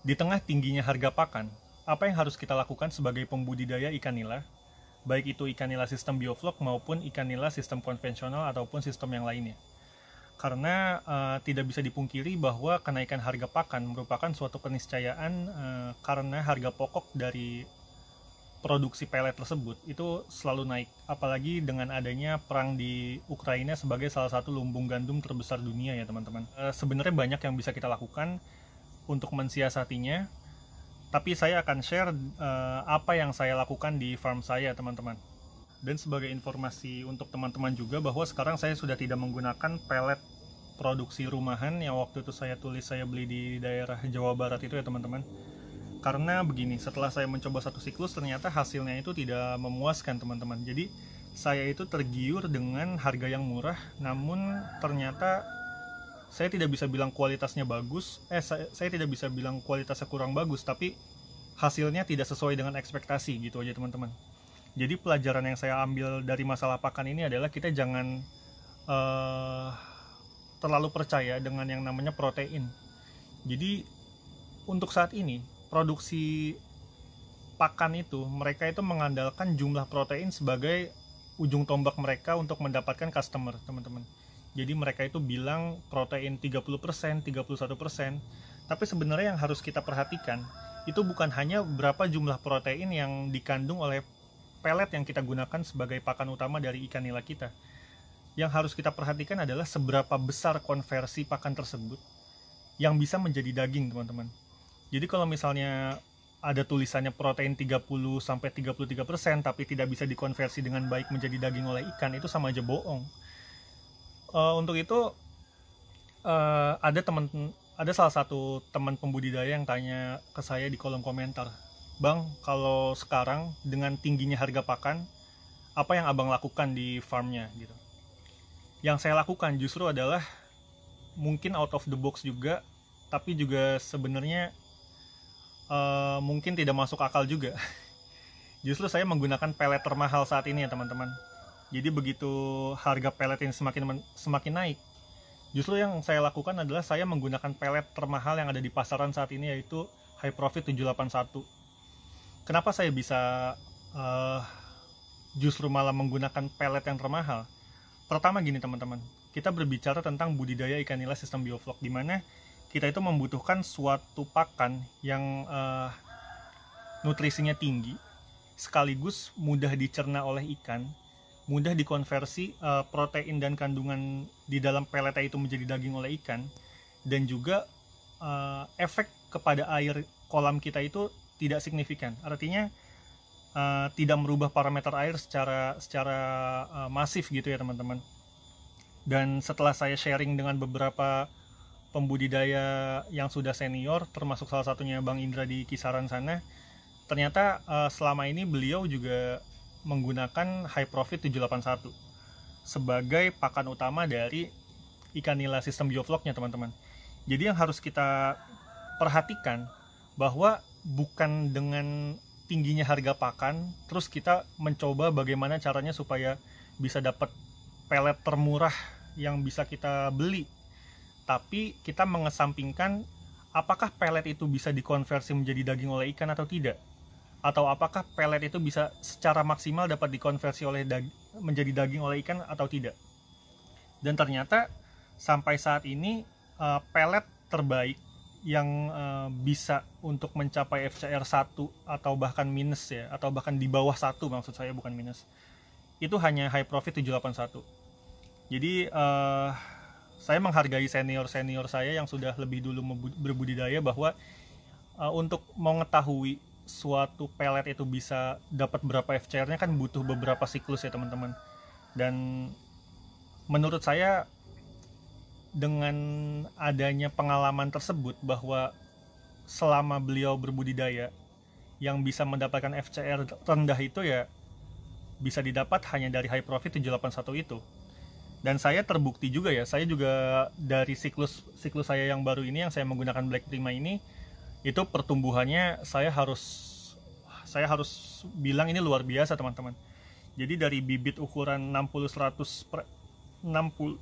Di tengah tingginya harga pakan, apa yang harus kita lakukan sebagai pembudidaya ikan nila? Baik itu ikan nila sistem bioflok maupun ikan nila sistem konvensional ataupun sistem yang lainnya. Karena uh, tidak bisa dipungkiri bahwa kenaikan harga pakan merupakan suatu keniscayaan uh, karena harga pokok dari produksi pelet tersebut itu selalu naik. Apalagi dengan adanya perang di Ukraina sebagai salah satu lumbung gandum terbesar dunia ya teman-teman. Uh, Sebenarnya banyak yang bisa kita lakukan untuk mensiasatinya. Tapi saya akan share uh, apa yang saya lakukan di farm saya, teman-teman. Dan sebagai informasi untuk teman-teman juga bahwa sekarang saya sudah tidak menggunakan pelet produksi rumahan yang waktu itu saya tulis saya beli di daerah Jawa Barat itu ya, teman-teman. Karena begini, setelah saya mencoba satu siklus ternyata hasilnya itu tidak memuaskan, teman-teman. Jadi saya itu tergiur dengan harga yang murah, namun ternyata saya tidak bisa bilang kualitasnya bagus eh saya, saya tidak bisa bilang kualitasnya kurang bagus tapi hasilnya tidak sesuai dengan ekspektasi gitu aja teman-teman jadi pelajaran yang saya ambil dari masalah pakan ini adalah kita jangan uh, terlalu percaya dengan yang namanya protein jadi untuk saat ini produksi pakan itu mereka itu mengandalkan jumlah protein sebagai ujung tombak mereka untuk mendapatkan customer teman-teman jadi mereka itu bilang protein 30%, 31%. Tapi sebenarnya yang harus kita perhatikan itu bukan hanya berapa jumlah protein yang dikandung oleh pelet yang kita gunakan sebagai pakan utama dari ikan nila kita. Yang harus kita perhatikan adalah seberapa besar konversi pakan tersebut yang bisa menjadi daging, teman-teman. Jadi kalau misalnya ada tulisannya protein 30 sampai 33% tapi tidak bisa dikonversi dengan baik menjadi daging oleh ikan itu sama aja bohong uh, untuk itu uh, ada teman ada salah satu teman pembudidaya yang tanya ke saya di kolom komentar, Bang, kalau sekarang dengan tingginya harga pakan, apa yang abang lakukan di farmnya gitu? Yang saya lakukan justru adalah mungkin out of the box juga, tapi juga sebenarnya uh, mungkin tidak masuk akal juga. Justru saya menggunakan pelet termahal saat ini ya teman-teman. Jadi begitu harga pelet ini semakin semakin naik, justru yang saya lakukan adalah saya menggunakan pelet termahal yang ada di pasaran saat ini yaitu High Profit 781. Kenapa saya bisa uh, justru malah menggunakan pelet yang termahal? Pertama gini teman-teman, kita berbicara tentang budidaya ikan nila sistem bioflok di mana kita itu membutuhkan suatu pakan yang uh, nutrisinya tinggi sekaligus mudah dicerna oleh ikan mudah dikonversi uh, protein dan kandungan di dalam peletnya itu menjadi daging oleh ikan dan juga uh, efek kepada air kolam kita itu tidak signifikan artinya uh, tidak merubah parameter air secara secara uh, masif gitu ya teman-teman dan setelah saya sharing dengan beberapa pembudidaya yang sudah senior termasuk salah satunya Bang Indra di kisaran sana ternyata uh, selama ini beliau juga menggunakan high profit 781 sebagai pakan utama dari ikan nila sistem biofloknya teman-teman. Jadi yang harus kita perhatikan bahwa bukan dengan tingginya harga pakan terus kita mencoba bagaimana caranya supaya bisa dapat pelet termurah yang bisa kita beli. Tapi kita mengesampingkan apakah pelet itu bisa dikonversi menjadi daging oleh ikan atau tidak atau apakah pelet itu bisa secara maksimal dapat dikonversi oleh dag menjadi daging oleh ikan atau tidak. Dan ternyata sampai saat ini uh, pelet terbaik yang uh, bisa untuk mencapai FCR 1 atau bahkan minus ya atau bahkan di bawah satu maksud saya bukan minus itu hanya high profit 781 jadi uh, saya menghargai senior-senior saya yang sudah lebih dulu berbudidaya bahwa uh, untuk mengetahui suatu pelet itu bisa dapat berapa FCR-nya kan butuh beberapa siklus ya teman-teman. Dan menurut saya dengan adanya pengalaman tersebut bahwa selama beliau berbudidaya yang bisa mendapatkan FCR rendah itu ya bisa didapat hanya dari high profit 781 itu. Dan saya terbukti juga ya, saya juga dari siklus siklus saya yang baru ini yang saya menggunakan Black Prima ini itu pertumbuhannya saya harus saya harus bilang ini luar biasa teman-teman jadi dari bibit ukuran 60 100 per, 60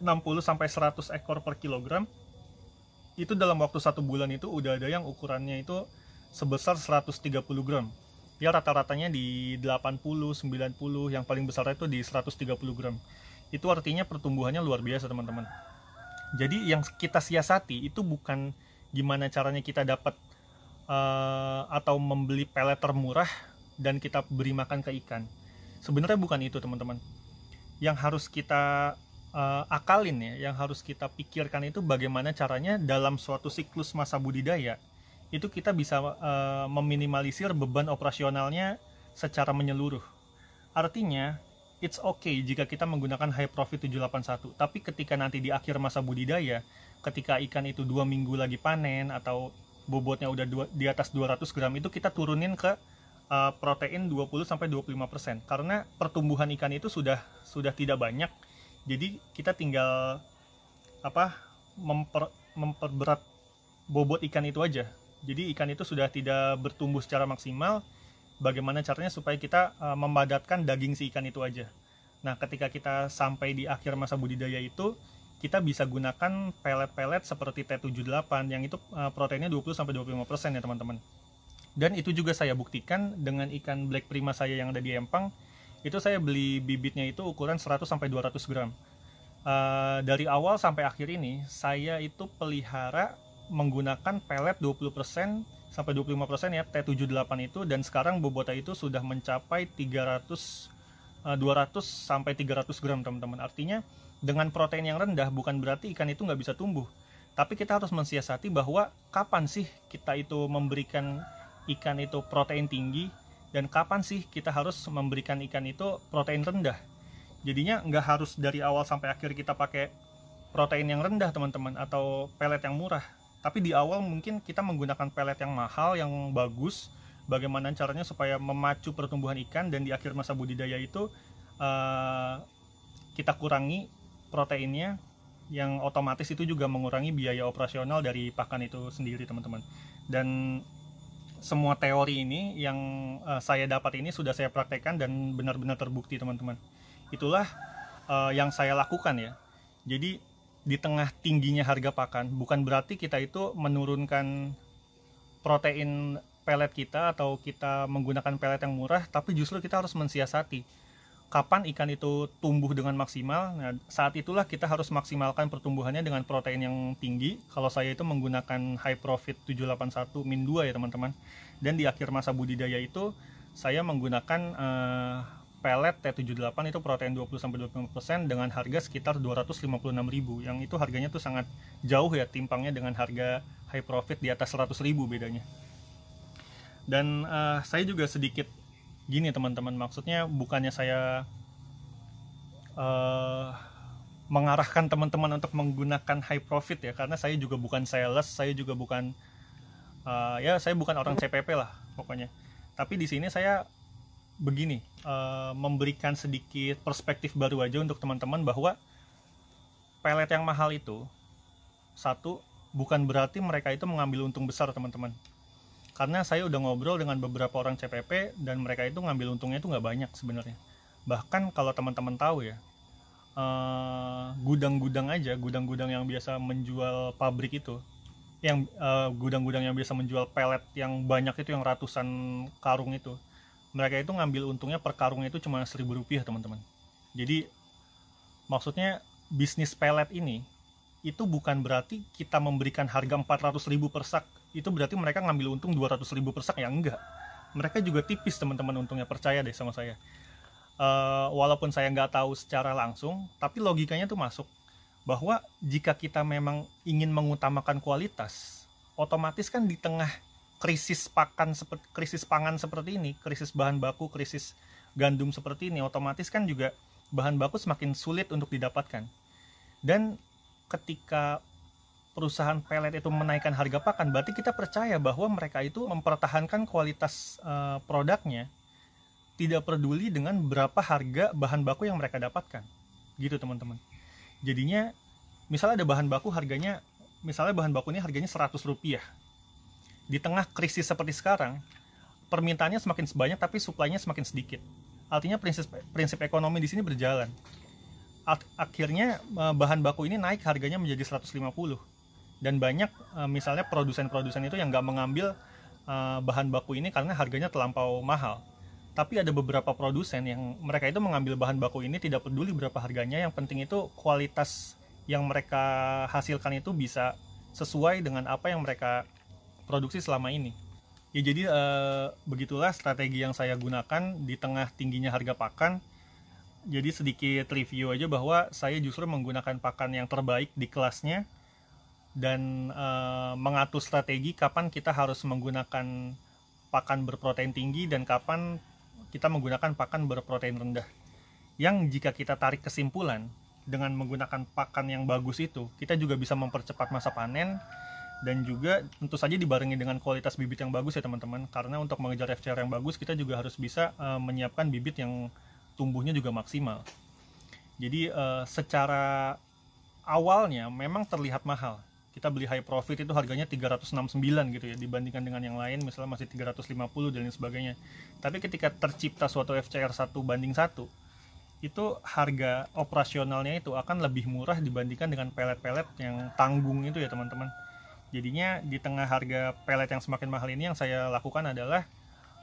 60 sampai 100 ekor per kilogram itu dalam waktu satu bulan itu udah ada yang ukurannya itu sebesar 130 gram ya rata-ratanya di 80 90 yang paling besar itu di 130 gram itu artinya pertumbuhannya luar biasa teman-teman jadi yang kita siasati itu bukan gimana caranya kita dapat uh, atau membeli pelet termurah dan kita beri makan ke ikan. Sebenarnya bukan itu teman-teman. Yang harus kita uh, akalin ya, yang harus kita pikirkan itu bagaimana caranya dalam suatu siklus masa budidaya itu kita bisa uh, meminimalisir beban operasionalnya secara menyeluruh. Artinya it's okay jika kita menggunakan high profit 781. Tapi ketika nanti di akhir masa budidaya, ketika ikan itu dua minggu lagi panen atau bobotnya udah dua, di atas 200 gram itu kita turunin ke uh, protein 20 sampai 25% karena pertumbuhan ikan itu sudah sudah tidak banyak. Jadi kita tinggal apa memper, memperberat bobot ikan itu aja. Jadi ikan itu sudah tidak bertumbuh secara maksimal, bagaimana caranya supaya kita uh, memadatkan daging si ikan itu aja. Nah, ketika kita sampai di akhir masa budidaya itu, kita bisa gunakan pelet-pelet seperti T78 yang itu uh, proteinnya 20 25% ya, teman-teman. Dan itu juga saya buktikan dengan ikan black prima saya yang ada di Empang. Itu saya beli bibitnya itu ukuran 100 200 gram. Uh, dari awal sampai akhir ini saya itu pelihara menggunakan pelet 20% sampai 25% ya T78 itu dan sekarang bobotnya itu sudah mencapai 300 200 eh, sampai 300 gram teman-teman artinya dengan protein yang rendah bukan berarti ikan itu nggak bisa tumbuh tapi kita harus mensiasati bahwa kapan sih kita itu memberikan ikan itu protein tinggi dan kapan sih kita harus memberikan ikan itu protein rendah jadinya nggak harus dari awal sampai akhir kita pakai protein yang rendah teman-teman atau pelet yang murah tapi di awal mungkin kita menggunakan pelet yang mahal yang bagus bagaimana caranya supaya memacu pertumbuhan ikan dan di akhir masa budidaya itu uh, kita kurangi proteinnya yang otomatis itu juga mengurangi biaya operasional dari pakan itu sendiri teman-teman dan semua teori ini yang uh, saya dapat ini sudah saya praktekkan dan benar-benar terbukti teman-teman itulah uh, yang saya lakukan ya jadi di tengah tingginya harga pakan bukan berarti kita itu menurunkan protein pelet kita atau kita menggunakan pelet yang murah tapi justru kita harus mensiasati kapan ikan itu tumbuh dengan maksimal nah saat itulah kita harus maksimalkan pertumbuhannya dengan protein yang tinggi kalau saya itu menggunakan high profit 781 min 2 ya teman-teman dan di akhir masa budidaya itu saya menggunakan uh, pelet T78 itu protein 20 25% dengan harga sekitar 256.000 yang itu harganya tuh sangat jauh ya timpangnya dengan harga high profit di atas 100.000 bedanya. Dan uh, saya juga sedikit gini teman-teman maksudnya bukannya saya uh, mengarahkan teman-teman untuk menggunakan high profit ya karena saya juga bukan sales, saya juga bukan uh, ya saya bukan orang CPP lah pokoknya. Tapi di sini saya begini uh, memberikan sedikit perspektif baru aja untuk teman-teman bahwa pelet yang mahal itu satu bukan berarti mereka itu mengambil untung besar teman-teman karena saya udah ngobrol dengan beberapa orang CPP dan mereka itu ngambil untungnya itu nggak banyak sebenarnya bahkan kalau teman-teman tahu ya eh, gudang-gudang uh, aja gudang-gudang yang biasa menjual pabrik itu yang eh, gudang-gudang uh, gudang -gudang yang biasa menjual pelet yang banyak itu yang ratusan karung itu mereka itu ngambil untungnya per karungnya itu cuma seribu rupiah teman-teman jadi maksudnya bisnis pelet ini itu bukan berarti kita memberikan harga 400 ribu per sak itu berarti mereka ngambil untung 200 ribu per sak ya enggak mereka juga tipis teman-teman untungnya percaya deh sama saya uh, walaupun saya nggak tahu secara langsung tapi logikanya tuh masuk bahwa jika kita memang ingin mengutamakan kualitas otomatis kan di tengah krisis pakan seperti krisis pangan seperti ini, krisis bahan baku, krisis gandum seperti ini, otomatis kan juga bahan baku semakin sulit untuk didapatkan. Dan ketika perusahaan pelet itu menaikkan harga pakan, berarti kita percaya bahwa mereka itu mempertahankan kualitas eh, produknya, tidak peduli dengan berapa harga bahan baku yang mereka dapatkan. Gitu teman-teman. Jadinya, misalnya ada bahan baku harganya, misalnya bahan baku ini harganya 100 rupiah, di tengah krisis seperti sekarang, permintaannya semakin sebanyak tapi suplainya semakin sedikit. Artinya prinsip prinsip ekonomi di sini berjalan. Akhirnya e, bahan baku ini naik harganya menjadi 150 dan banyak e, misalnya produsen-produsen itu yang nggak mengambil e, bahan baku ini karena harganya terlampau mahal. Tapi ada beberapa produsen yang mereka itu mengambil bahan baku ini tidak peduli berapa harganya, yang penting itu kualitas yang mereka hasilkan itu bisa sesuai dengan apa yang mereka produksi selama ini. Ya jadi e, begitulah strategi yang saya gunakan di tengah tingginya harga pakan. Jadi sedikit review aja bahwa saya justru menggunakan pakan yang terbaik di kelasnya dan e, mengatur strategi kapan kita harus menggunakan pakan berprotein tinggi dan kapan kita menggunakan pakan berprotein rendah. Yang jika kita tarik kesimpulan dengan menggunakan pakan yang bagus itu, kita juga bisa mempercepat masa panen dan juga tentu saja dibarengi dengan kualitas bibit yang bagus ya teman-teman karena untuk mengejar FCR yang bagus kita juga harus bisa uh, menyiapkan bibit yang tumbuhnya juga maksimal jadi uh, secara awalnya memang terlihat mahal kita beli high profit itu harganya 369 gitu ya dibandingkan dengan yang lain misalnya masih 350 dan lain sebagainya tapi ketika tercipta suatu FCR 1 banding 1 itu harga operasionalnya itu akan lebih murah dibandingkan dengan pelet-pelet yang tanggung itu ya teman-teman Jadinya di tengah harga pelet yang semakin mahal ini yang saya lakukan adalah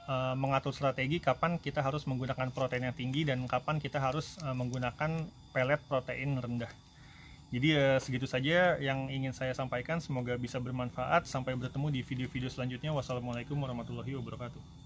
uh, mengatur strategi kapan kita harus menggunakan protein yang tinggi dan kapan kita harus uh, menggunakan pelet protein rendah. Jadi uh, segitu saja yang ingin saya sampaikan. Semoga bisa bermanfaat. Sampai bertemu di video-video selanjutnya. Wassalamualaikum warahmatullahi wabarakatuh.